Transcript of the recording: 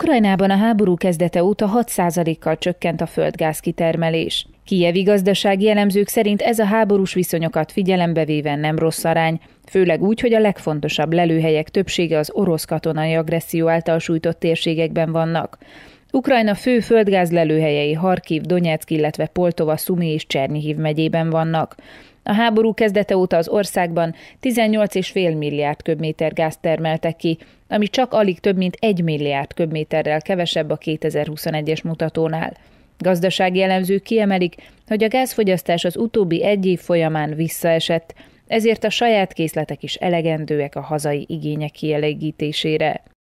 Ukrajnában a háború kezdete óta 6%-kal csökkent a földgáz kitermelés. Kijevi gazdasági elemzők szerint ez a háborús viszonyokat figyelembe véve nem rossz arány, főleg úgy, hogy a legfontosabb lelőhelyek többsége az orosz katonai agresszió által sújtott térségekben vannak. Ukrajna fő földgázlelőhelyei Harkiv, Donetsk, illetve Poltova, Szumi és Csernyhív megyében vannak. A háború kezdete óta az országban 18,5 milliárd köbméter gáz termeltek ki, ami csak alig több mint 1 milliárd köbméterrel kevesebb a 2021-es mutatónál. Gazdasági elemzők kiemelik, hogy a gázfogyasztás az utóbbi egy év folyamán visszaesett, ezért a saját készletek is elegendőek a hazai igények kielégítésére.